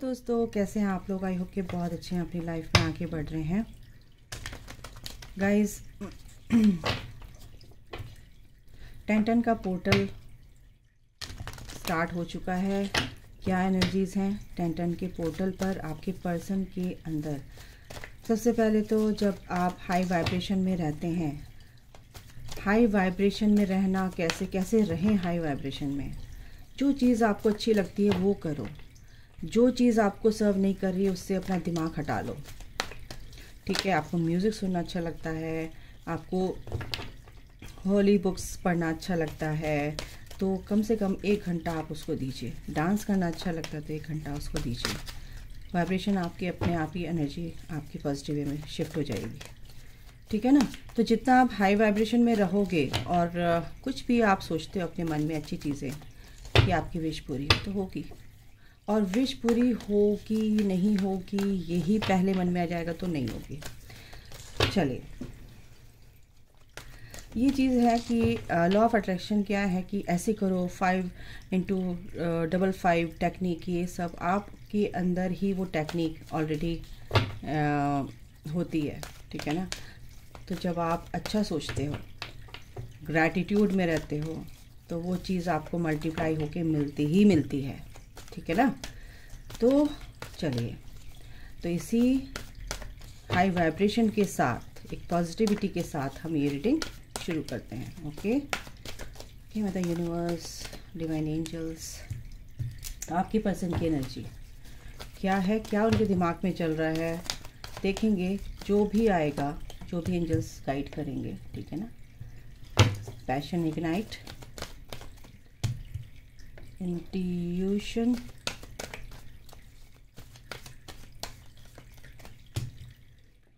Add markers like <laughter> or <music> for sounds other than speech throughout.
दोस्तों कैसे हैं आप लोग आई होप के बहुत अच्छे हैं अपनी लाइफ में आगे बढ़ रहे हैं गाइस टेंटन का पोर्टल स्टार्ट हो चुका है क्या एनर्जीज़ हैं टेंटन के पोर्टल पर आपके पर्सन के अंदर सबसे पहले तो जब आप हाई वाइब्रेशन में रहते हैं हाई वाइब्रेशन में रहना कैसे कैसे रहें हाई वाइब्रेशन में जो चीज़ आपको अच्छी लगती है वो करो जो चीज़ आपको सर्व नहीं कर रही उससे अपना दिमाग हटा लो ठीक है आपको म्यूज़िक सुनना अच्छा लगता है आपको होली बुक्स पढ़ना अच्छा लगता है तो कम से कम एक घंटा आप उसको दीजिए डांस करना अच्छा लगता है तो एक घंटा उसको दीजिए वाइब्रेशन आपके अपने आप ही एनर्जी आपकी पॉजिटिव वे में शिफ्ट हो जाएगी ठीक है ना तो जितना आप हाई वाइब्रेशन में रहोगे और कुछ भी आप सोचते हो अपने मन में अच्छी चीज़ें कि आपकी विश पूरी है तो होगी और विश पूरी होगी नहीं होगी यही पहले मन में आ जाएगा तो नहीं होगी चलिए ये चीज़ है कि लॉ ऑफ अट्रैक्शन क्या है कि ऐसे करो five into double five technique ये सब आपके अंदर ही वो टेक्निक ऑलरेडी होती है ठीक है ना तो जब आप अच्छा सोचते हो ग्रैटिट्यूड में रहते हो तो वो चीज़ आपको मल्टीप्लाई होके मिलती ही मिलती है ठीक है ना तो चलिए तो इसी हाई वाइब्रेशन के साथ एक पॉजिटिविटी के साथ हम ये रीडिंग शुरू करते हैं ओके ओके मतलब यूनिवर्स डिवाइन एंजल्स आपकी पर्सन की एनर्जी क्या है क्या उनके दिमाग में चल रहा है देखेंगे जो भी आएगा जो भी एंजल्स गाइड करेंगे ठीक है ना passion ignite intuition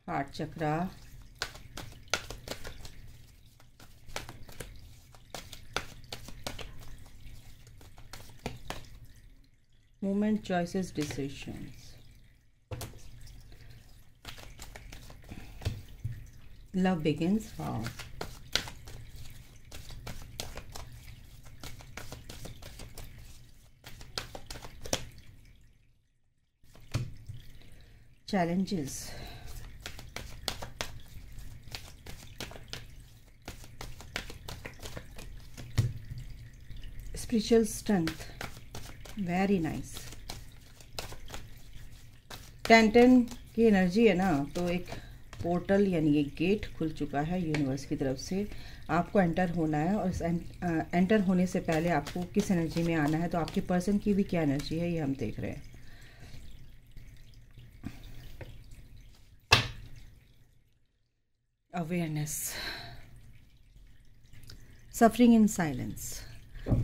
heart chakra movement choices decisions love begins how challenges. Spiritual strength. Very nice. Ten ten की एनर्जी है ना तो एक पोर्टल यानी एक गेट खुल चुका है यूनिवर्स की तरफ से आपको एंटर होना है और एंटर होने से पहले आपको किस एनर्जी में आना है तो आपके पर्सन की भी क्या एनर्जी है ये हम देख रहे हैं अवेयरनेस सफरिंग इन साइलेंस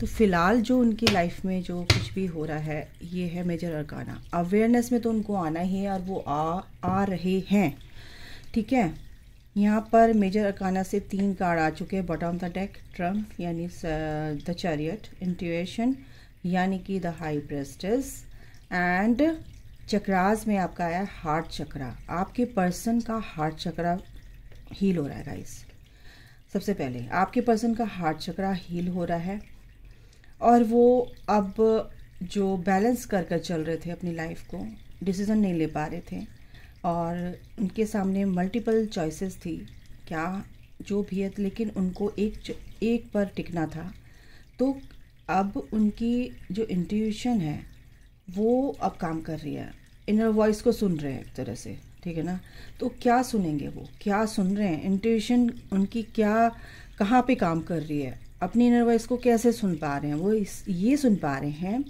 तो फ़िलहाल जो उनकी लाइफ में जो कुछ भी हो रहा है ये है मेजर अरकाना अवेयरनेस में तो उनको आना ही है और वो आ आ रहे हैं ठीक है यहाँ पर मेजर अरकाना से तीन कार्ड आ चुके हैं बॉटम द डेक ट्रम्प यानी द चैरियट इंट्यूएशन यानी कि the high priestess and chakras में आपका आया हार्ट चक्रा आपके पर्सन का हार्ट चक्रा हील हो रहा है गाइस सबसे पहले आपके पर्सन का हार्ट चक्रा हील हो रहा है और वो अब जो बैलेंस कर कर चल रहे थे अपनी लाइफ को डिसीज़न नहीं ले पा रहे थे और उनके सामने मल्टीपल चॉइसेस थी क्या जो भी है लेकिन उनको एक एक पर टिकना था तो अब उनकी जो इंट्यूशन है वो अब काम कर रही है इनर वॉइस को सुन रहे हैं एक तरह से ठीक है ना तो क्या सुनेंगे वो क्या सुन रहे हैं इंट्यूशन उनकी क्या कहाँ पे काम कर रही है अपनी इनर वॉइस को कैसे सुन पा रहे हैं वो इस ये सुन पा रहे हैं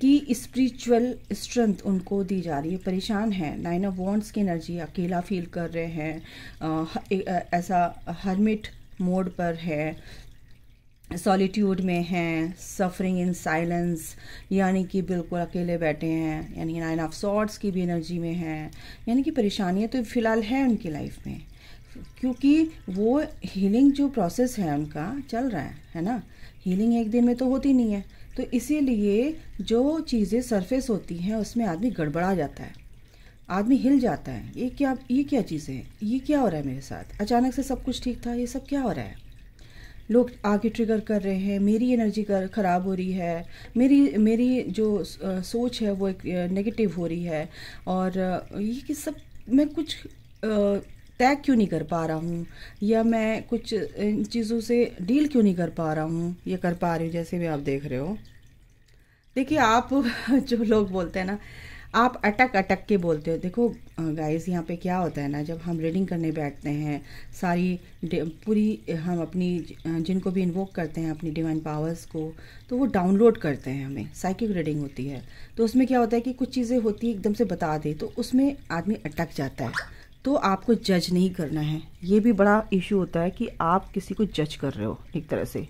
कि स्पिरिचुअल स्ट्रेंथ उनको दी जा रही है परेशान है नाइन ऑफ वॉन्ट्स की एनर्जी अकेला फील कर रहे हैं ऐसा हर्मिट मोड पर है सॉलीट्यूड में हैं सफरिंग इन साइलेंस यानी कि बिल्कुल अकेले बैठे हैं यानी नाइन ऑफ सॉर्ट्स की भी एनर्जी में हैं यानी कि परेशानियाँ तो फिलहाल है उनकी लाइफ में क्योंकि वो हीलिंग जो प्रोसेस है उनका चल रहा है है ना हीलिंग एक दिन में तो होती नहीं है तो इसीलिए जो चीज़ें सरफेस होती हैं उसमें आदमी गड़बड़ा जाता है आदमी हिल जाता है ये क्या ये क्या चीज़ें ये क्या हो रहा है मेरे साथ अचानक से सब कुछ ठीक था ये सब क्या हो रहा है लोग आगे ट्रिगर कर रहे हैं मेरी एनर्जी कर ख़राब हो रही है मेरी मेरी जो सोच है वो एक नेगेटिव हो रही है और ये कि सब मैं कुछ तय क्यों नहीं कर पा रहा हूँ या मैं कुछ इन चीज़ों से डील क्यों नहीं कर पा रहा हूँ या कर पा रही हूँ जैसे भी आप देख रहे हो देखिए आप <laughs> जो लोग बोलते हैं ना आप अटक अटक के बोलते हो देखो गाइस यहाँ पे क्या होता है ना जब हम रीडिंग करने बैठते हैं सारी पूरी हम अपनी जिनको भी इन्वोक करते हैं अपनी डिवाइन पावर्स को तो वो डाउनलोड करते हैं हमें साइकिक रीडिंग होती है तो उसमें क्या होता है कि कुछ चीज़ें होती है एकदम से बता दे तो उसमें आदमी अटक जाता है तो आपको जज नहीं करना है ये भी बड़ा इशू होता है कि आप किसी को जज कर रहे हो एक तरह से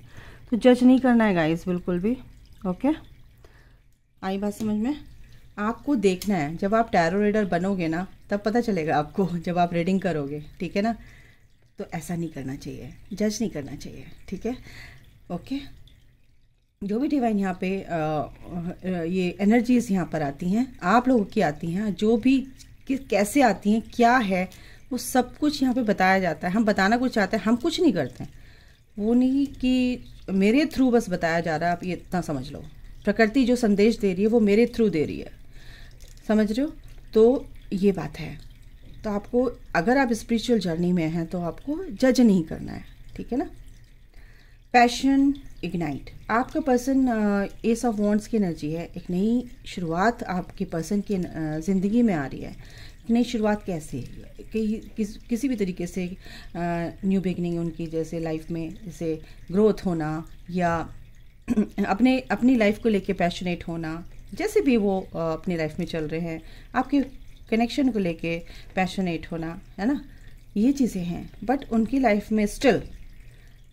तो जज नहीं करना है गाइस बिल्कुल भी ओके आई बात समझ में आपको देखना है जब आप टैरो रीडर बनोगे ना तब पता चलेगा आपको जब आप रीडिंग करोगे ठीक है ना तो ऐसा नहीं करना चाहिए जज नहीं करना चाहिए ठीक है ओके जो भी डिवाइन यहाँ पे आ, ये एनर्जीज यहाँ पर आती हैं आप लोगों की आती हैं जो भी कि कैसे आती हैं क्या है वो सब कुछ यहाँ पे बताया जाता है हम बताना कुछ चाहते हैं हम कुछ नहीं करते वो नहीं कि मेरे थ्रू बस बताया जा रहा है आप ये इतना समझ लो प्रकृति जो संदेश दे रही है वो मेरे थ्रू दे रही है समझ रहे हो तो ये बात है तो आपको अगर आप स्पिरिचुअल जर्नी में हैं तो आपको जज नहीं करना है ठीक है ना पैशन इग्नाइट आपका पर्सन एस ऑफ वॉन्ट्स की एनर्जी है एक नई शुरुआत आपके पर्सन की uh, ज़िंदगी में आ रही है एक नई शुरुआत कैसे कि, किस किसी भी तरीके से न्यू uh, बिगनिंग उनकी जैसे लाइफ में जैसे ग्रोथ होना या <clears throat> अपने अपनी लाइफ को लेके पैशनेट होना जैसे भी वो अपनी लाइफ में चल रहे हैं आपके कनेक्शन को लेके पैशनेट होना है ना ये चीज़ें हैं बट उनकी लाइफ में स्टिल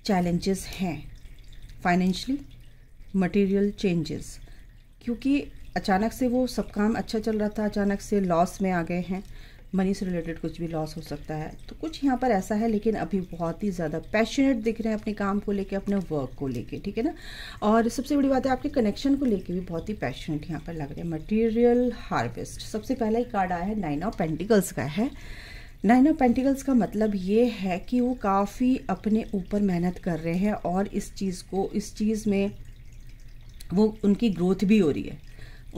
चैलेंजेस हैं फाइनेंशली मटेरियल चेंजेस क्योंकि अचानक से वो सब काम अच्छा चल रहा था अचानक से लॉस में आ गए हैं मनी से रिलेटेड कुछ भी लॉस हो सकता है तो कुछ यहाँ पर ऐसा है लेकिन अभी बहुत ही ज़्यादा पैशनेट दिख रहे हैं अपने काम को लेके अपने वर्क को लेके ठीक है ना और सबसे बड़ी बात है आपके कनेक्शन को लेके भी बहुत ही पैशनेट यहाँ पर लग रहे हैं मटीरियल हार्वेस्ट सबसे पहला ही कार्ड आया है नाइन ऑफ पेंटिकल्स का है नाइन ऑफ पेंटिकल्स का मतलब ये है कि वो काफ़ी अपने ऊपर मेहनत कर रहे हैं और इस चीज़ को इस चीज़ में वो उनकी ग्रोथ भी हो रही है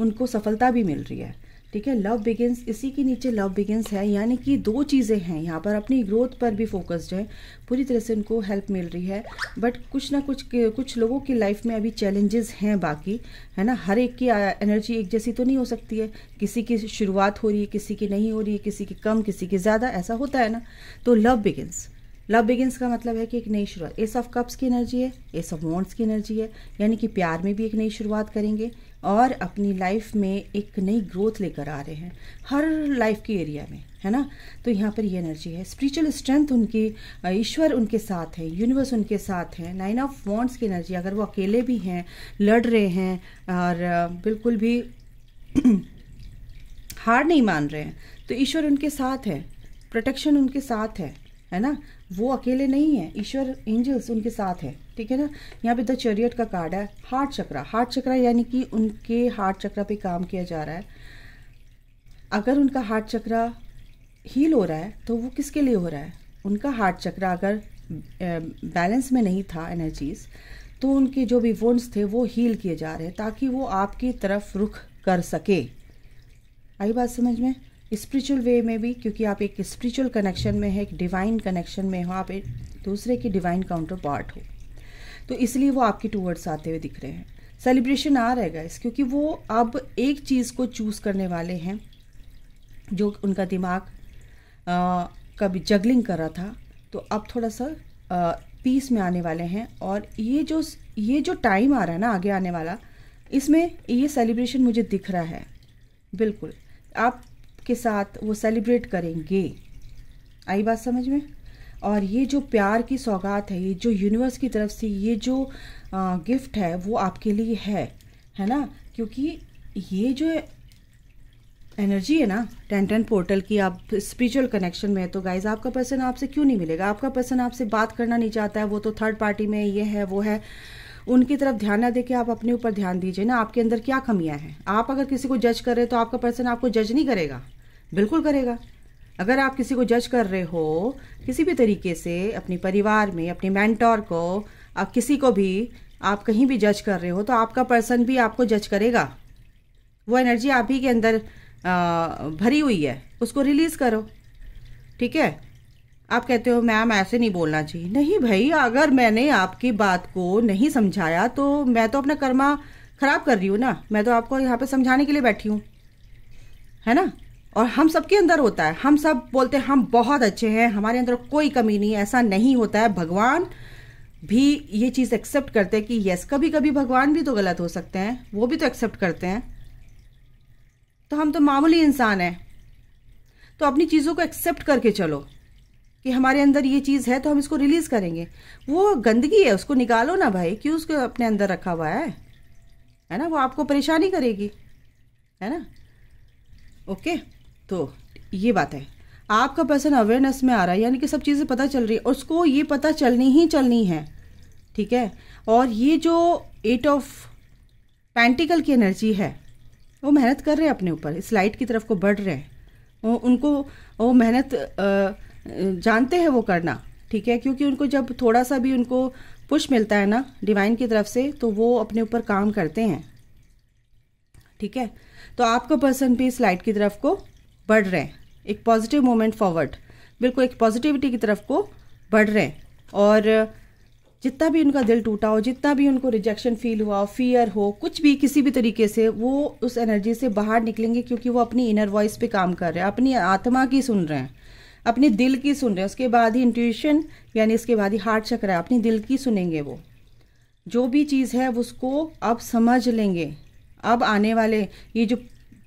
उनको सफलता भी मिल रही है ठीक है लव बिगिंस इसी के नीचे लव बिगिंस है यानी कि दो चीज़ें हैं यहाँ पर अपनी ग्रोथ पर भी फोकस्ड है पूरी तरह से उनको हेल्प मिल रही है बट कुछ ना कुछ कुछ लोगों की लाइफ में अभी चैलेंजेस हैं बाकी है ना हर एक की एनर्जी एक जैसी तो नहीं हो सकती है किसी की शुरुआत हो रही है किसी की नहीं हो रही है किसी की कम किसी की ज़्यादा ऐसा होता है ना तो लव बिगिंस लव बिगिंस का मतलब है कि एक नई शुरुआत एस ऑफ कप्स की एनर्जी है एस ऑफ वॉन्ट्स की एनर्जी है यानी कि प्यार में भी एक नई शुरुआत करेंगे और अपनी लाइफ में एक नई ग्रोथ लेकर आ रहे हैं हर लाइफ के एरिया में है ना तो यहाँ पर ये एनर्जी है स्पिरिचुअल स्ट्रेंथ उनकी ईश्वर उनके साथ है यूनिवर्स उनके साथ है नाइन ऑफ वॉन्ट्स की एनर्जी अगर वो अकेले भी हैं लड़ रहे हैं और बिल्कुल भी <clears throat> हार नहीं मान रहे हैं तो ईश्वर उनके साथ है प्रोटेक्शन उनके साथ है है ना वो अकेले नहीं है ईश्वर एंजल्स उनके साथ है ठीक है ना यहाँ पे द चरियट का कार्ड है हार्ट चक्रा हार्ट चक्रा यानी कि उनके हार्ट चक्रा पे काम किया जा रहा है अगर उनका हार्ट चक्रा हील हो रहा है तो वो किसके लिए हो रहा है उनका हार्ट चक्रा अगर बैलेंस में नहीं था एनर्जीज तो उनके जो भी वोन्स थे वो हील किए जा रहे हैं ताकि वो आपकी तरफ रुख कर सके आई बात समझ में स्पिरिचुअल वे में भी क्योंकि आप एक स्पिरिचुअल कनेक्शन में है एक डिवाइन कनेक्शन में हो आप एक दूसरे के डिवाइन काउंटर पार्ट हो तो इसलिए वो आपके टूवर्ड्स आते हुए दिख रहे हैं सेलिब्रेशन आ रहेगा इस क्योंकि वो अब एक चीज़ को चूज़ करने वाले हैं जो उनका दिमाग आ, कभी जगलिंग कर रहा था तो अब थोड़ा सा आ, पीस में आने वाले हैं और ये जो ये जो टाइम आ रहा है ना आगे आने वाला इसमें ये सेलिब्रेशन मुझे दिख रहा है बिल्कुल आप के साथ वो सेलिब्रेट करेंगे आई बात समझ में और ये जो प्यार की सौगात है ये जो यूनिवर्स की तरफ से ये जो आ, गिफ्ट है वो आपके लिए है है ना क्योंकि ये जो एनर्जी है ना टेन टेन पोर्टल की आप स्पिरिचुअल कनेक्शन में है तो गाइज आपका पर्सन आपसे क्यों नहीं मिलेगा आपका पर्सन आपसे बात करना नहीं चाहता है वो तो थर्ड पार्टी में ये है वो है उनकी तरफ ध्यान ना दे के आप अपने ऊपर ध्यान दीजिए ना आपके अंदर क्या कमियां हैं आप अगर किसी को जज कर रहे हो तो आपका पर्सन आपको जज नहीं करेगा बिल्कुल करेगा अगर आप किसी को जज कर रहे हो किसी भी तरीके से अपने परिवार में अपने मैंटोर को आप किसी को भी आप कहीं भी जज कर रहे हो तो आपका पर्सन भी आपको जज करेगा वो एनर्जी आप ही के अंदर भरी हुई है उसको रिलीज़ करो ठीक है आप कहते हो मैम ऐसे नहीं बोलना चाहिए नहीं भाई अगर मैंने आपकी बात को नहीं समझाया तो मैं तो अपना कर्मा ख़राब कर रही हूँ ना मैं तो आपको यहाँ पे समझाने के लिए बैठी हूँ है ना और हम सबके अंदर होता है हम सब बोलते हैं हम बहुत अच्छे हैं हमारे अंदर कोई कमी नहीं ऐसा नहीं होता है भगवान भी ये चीज़ एक्सेप्ट करते हैं कि यस कभी कभी भगवान भी तो गलत हो सकते हैं वो भी तो एक्सेप्ट करते हैं तो हम तो मामूली इंसान हैं तो अपनी चीज़ों को एक्सेप्ट करके चलो कि हमारे अंदर ये चीज़ है तो हम इसको रिलीज़ करेंगे वो गंदगी है उसको निकालो ना भाई क्यों उसको अपने अंदर रखा हुआ है है ना वो आपको परेशानी करेगी है ना ओके तो ये बात है आपका पर्सन अवेयरनेस में आ रहा है यानी कि सब चीज़ें पता चल रही है उसको ये पता चलनी ही चलनी है ठीक है और ये जो एट ऑफ पेंटिकल की एनर्जी है वो मेहनत कर रहे हैं अपने ऊपर इस लाइट की तरफ को बढ़ रहे हैं उनको वो मेहनत जानते हैं वो करना ठीक है क्योंकि उनको जब थोड़ा सा भी उनको पुश मिलता है ना डिवाइन की तरफ से तो वो अपने ऊपर काम करते हैं ठीक है तो आपका पर्सन भी इस लाइट की तरफ को बढ़ रहे हैं एक पॉजिटिव मोमेंट फॉरवर्ड बिल्कुल एक पॉजिटिविटी की तरफ को बढ़ रहे हैं और जितना भी उनका दिल टूटा हो जितना भी उनको रिजेक्शन फील हुआ हो फियर हो कुछ भी किसी भी तरीके से वो उस एनर्जी से बाहर निकलेंगे क्योंकि वो अपनी इनर वॉइस पे काम कर रहे हैं अपनी आत्मा की सुन रहे हैं अपने दिल की सुन रहे हैं उसके बाद ही इंट्यूशन यानी इसके बाद ही हार्ट चक्र है अपने दिल की सुनेंगे वो जो भी चीज़ है उसको अब समझ लेंगे अब आने वाले ये जो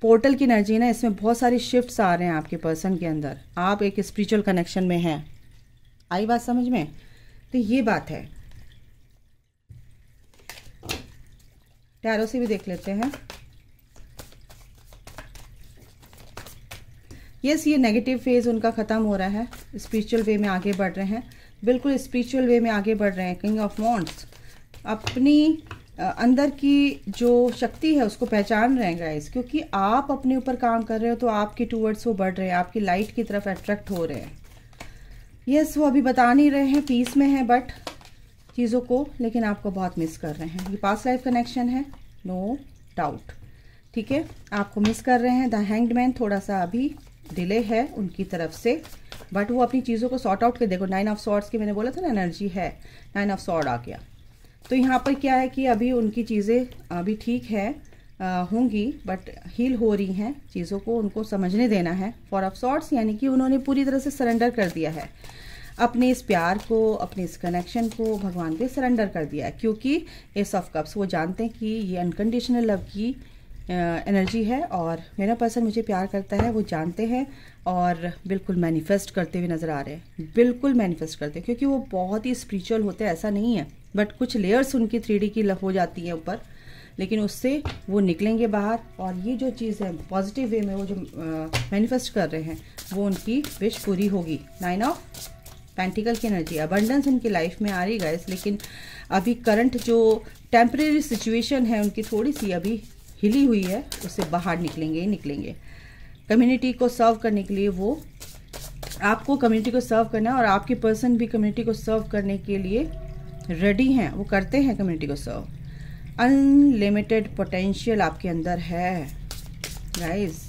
पोर्टल की एनर्जी ना इसमें बहुत सारे शिफ्ट्स आ रहे हैं आपके पर्सन के अंदर आप एक स्पिरिचुअल कनेक्शन में हैं आई बात समझ में तो ये बात है टैरो से भी देख लेते हैं यस ये नेगेटिव फेज उनका ख़त्म हो रहा है स्पिरिचुअल वे में आगे बढ़ रहे हैं बिल्कुल स्पिरिचुअल वे में आगे बढ़ रहे हैं किंग ऑफ मॉन्ट्स अपनी अंदर की जो शक्ति है उसको पहचान रहे हैं गाइस क्योंकि आप अपने ऊपर काम कर रहे हो तो आपके टूवर्ड्स वो बढ़ रहे हैं आपकी लाइट की तरफ अट्रैक्ट हो रहे हैं यस yes, वो अभी बता नहीं रहे हैं पीस में हैं बट चीज़ों को लेकिन आपको बहुत मिस कर रहे हैं ये पास लाइफ कनेक्शन है नो डाउट ठीक है आपको मिस कर रहे हैं द हैंगमैन मैन थोड़ा सा अभी डिले है उनकी तरफ से बट वो अपनी चीज़ों को सॉर्ट आउट कर देखो नाइन ऑफ सॉर्ट्स की मैंने बोला था ना एनर्जी है नाइन ऑफ सॉर्ट आ गया तो यहाँ पर क्या है कि अभी उनकी चीज़ें अभी ठीक है होंगी बट हील हो रही हैं चीज़ों को उनको समझने देना है फॉर ऑफ सॉर्ट्स यानी कि उन्होंने पूरी तरह से सरेंडर कर दिया है अपने इस प्यार को अपने इस कनेक्शन को भगवान पे सरेंडर कर दिया है क्योंकि एस ऑफ कप्स वो जानते हैं कि ये अनकंडीशनल लव की एनर्जी है और मेरा पर्सन मुझे प्यार करता है वो जानते हैं और बिल्कुल मैनिफेस्ट करते हुए नज़र आ रहे हैं बिल्कुल मैनिफेस्ट करते हैं क्योंकि वो बहुत ही स्पिरिचुअल होते हैं ऐसा नहीं है बट कुछ लेयर्स उनकी थ्री की हो जाती हैं ऊपर लेकिन उससे वो निकलेंगे बाहर और ये जो चीज़ है पॉजिटिव वे में वो जो मैनिफेस्ट कर रहे हैं वो उनकी विश पूरी होगी नाइन ऑफ पेंटिकल की एनर्जी अबंडेंस उनकी लाइफ में आ रही गाइस लेकिन अभी करंट जो टेम्परेरी सिचुएशन है उनकी थोड़ी सी अभी हिली हुई है उससे बाहर निकलेंगे ही निकलेंगे कम्युनिटी को सर्व करने के लिए वो आपको कम्युनिटी को सर्व करना है और आपके पर्सन भी कम्युनिटी को सर्व करने के लिए रेडी हैं वो करते हैं कम्युनिटी को सर्व अनलिमिटेड पोटेंशियल आपके अंदर है गाइस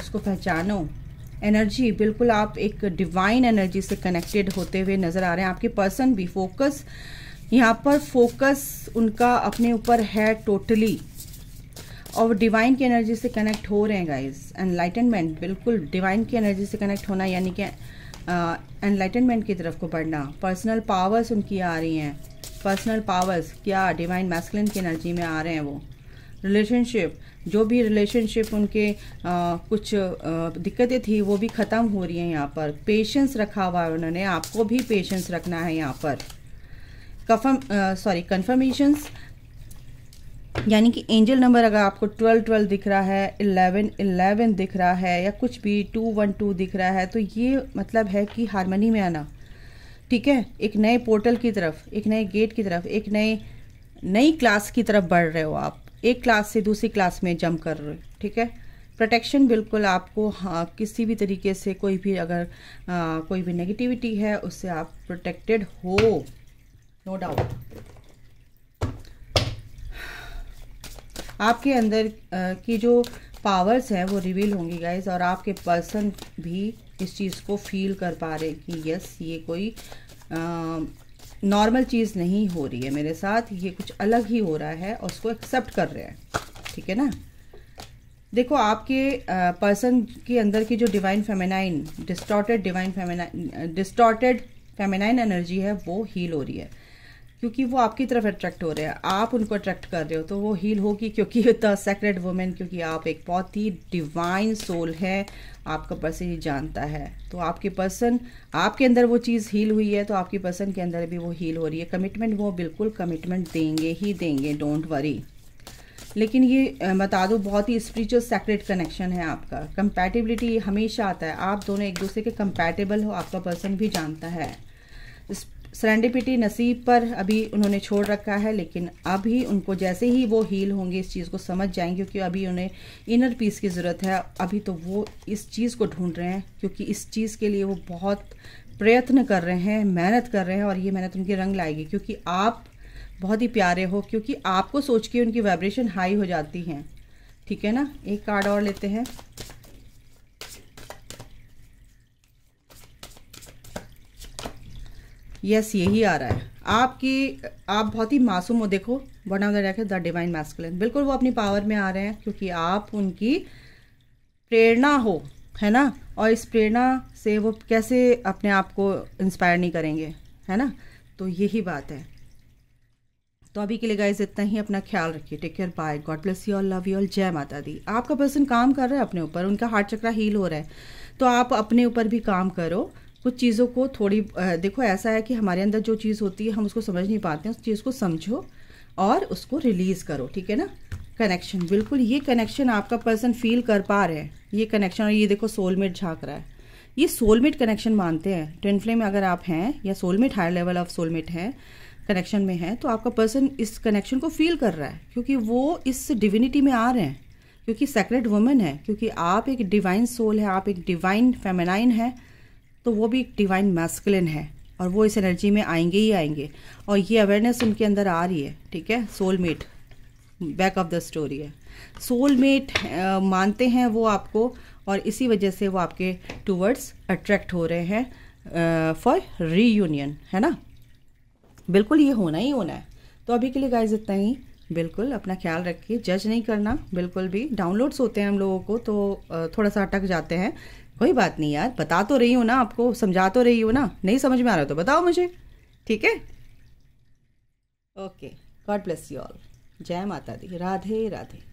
उसको पहचानो एनर्जी बिल्कुल आप एक डिवाइन एनर्जी से कनेक्टेड होते हुए नज़र आ रहे हैं आपके पर्सन भी फोकस यहाँ पर फोकस उनका अपने ऊपर है टोटली totally. और डिवाइन की एनर्जी से कनेक्ट हो रहे हैं गाइस एनलाइटनमेंट बिल्कुल डिवाइन की एनर्जी से कनेक्ट होना यानी कि एनलाइटनमेंट की तरफ को बढ़ना पर्सनल पावर्स उनकी आ रही हैं पर्सनल पावर्स क्या डिवाइन मैस्कुलिन की एनर्जी में आ रहे हैं वो रिलेशनशिप जो भी रिलेशनशिप उनके आ, कुछ दिक्कतें थी वो भी ख़त्म हो रही हैं यहाँ पर पेशेंस रखा हुआ है उन्होंने आपको भी पेशेंस रखना है यहाँ पर कफम सॉरी कन्फर्मेशंस यानी कि एंजल नंबर अगर आपको ट्वेल्व ट्वेल्व दिख रहा है इलेवन इलेवन दिख रहा है या कुछ भी टू वन टू दिख रहा है तो ये मतलब है कि हारमनी में आना ठीक है एक नए पोर्टल की तरफ एक नए गेट की तरफ एक नए नई क्लास की तरफ बढ़ रहे हो आप एक क्लास से दूसरी क्लास में जम कर रहे हो ठीक है प्रोटेक्शन बिल्कुल आपको हाँ किसी भी तरीके से कोई भी अगर आ, हाँ, कोई भी नेगेटिविटी है उससे आप प्रोटेक्टेड हो नो no डाउट आपके अंदर की जो पावर्स हैं वो रिवील होंगी गाइज और आपके पर्सन भी इस चीज़ को फील कर पा रहे कि यस ये कोई नॉर्मल चीज़ नहीं हो रही है मेरे साथ ये कुछ अलग ही हो रहा है और उसको एक्सेप्ट कर रहे हैं ठीक है ना देखो आपके पर्सन के अंदर की जो divine feminine distorted divine feminine distorted feminine energy है वो हील हो रही है क्योंकि वो आपकी तरफ अट्रैक्ट हो रहे हैं आप उनको अट्रैक्ट कर रहे हो तो वो हील होगी क्योंकि द सेक्रेट वुमेन क्योंकि आप एक बहुत ही डिवाइन सोल है आपका पर्सन ही जानता है तो आपके पर्सन आपके अंदर वो चीज़ हील हुई है तो आपके पर्सन के अंदर भी वो हील हो रही है कमिटमेंट वो बिल्कुल कमिटमेंट देंगे ही देंगे डोंट वरी लेकिन ये बता दो बहुत ही स्पिरिचुअल सेक्रेट कनेक्शन है आपका कंपैटिबिलिटी हमेशा आता है आप दोनों एक दूसरे के कंपैटिबल हो आपका पर्सन भी जानता है सरेंडिपिटी नसीब पर अभी उन्होंने छोड़ रखा है लेकिन अभी उनको जैसे ही वो हील होंगे इस चीज़ को समझ जाएंगे क्योंकि अभी उन्हें इनर पीस की ज़रूरत है अभी तो वो इस चीज़ को ढूंढ रहे हैं क्योंकि इस चीज़ के लिए वो बहुत प्रयत्न कर रहे हैं मेहनत कर रहे हैं और ये मेहनत उनके रंग लाएगी क्योंकि आप बहुत ही प्यारे हो क्योंकि आपको सोच के उनकी वाइब्रेशन हाई हो जाती हैं ठीक है ना एक कार्ड और लेते हैं यस यही आ रहा है आपकी आप बहुत ही मासूम हो देखो one of the the divine masculine बिल्कुल वो अपनी पावर में आ रहे हैं क्योंकि आप उनकी प्रेरणा हो है ना और इस प्रेरणा से वो कैसे अपने आप को इंस्पायर नहीं करेंगे है ना तो यही बात है तो अभी के लिए गाइज इतना ही अपना ख्याल रखिए take care bye God bless you all love you all जय माता दी आपका पर्सन काम कर रहा है अपने ऊपर उनका हार्ट चक्रा हील हो रहा है तो आप अपने ऊपर भी काम करो कुछ चीज़ों को थोड़ी देखो ऐसा है कि हमारे अंदर जो चीज़ होती है हम उसको समझ नहीं पाते हैं उस चीज़ को समझो और उसको रिलीज़ करो ठीक है ना कनेक्शन बिल्कुल ये कनेक्शन आपका पर्सन फील कर पा रहे हैं ये कनेक्शन और ये देखो सोलमेट झाँक रहा है ये सोलमेट कनेक्शन मानते हैं ट्विन फ्लेम अगर आप हैं या soulmate higher level of soulmate हैं कनेक्शन में हैं तो आपका पर्सन इस कनेक्शन को फील कर रहा है क्योंकि वो इस डिविनिटी में आ रहे हैं क्योंकि सेक्रेट वुमेन है क्योंकि आप एक डिवाइन सोल है आप एक डिवाइन फेमेनाइन है तो वो भी डिवाइन मैस्कुलिन है और वो इस एनर्जी में आएंगे ही आएंगे और ये अवेयरनेस उनके अंदर आ रही है ठीक है soulmate back of the story है सोलमेट मानते हैं वो आपको और इसी वजह से वो आपके टूवर्ड्स अट्रैक्ट हो रहे हैं फॉर रीयूनियन है ना बिल्कुल ये होना ही होना है तो अभी के लिए गाइज इतना ही बिल्कुल अपना ख्याल रखिए जज नहीं करना बिल्कुल भी डाउनलोड्स होते हैं हम लोगों को तो थोड़ा सा अटक जाते हैं कोई बात नहीं यार बता तो रही हूँ ना आपको समझा तो रही हूँ ना नहीं समझ में आ रहा तो बताओ मुझे ठीक है okay God bless you all जय माता दी राधे राधे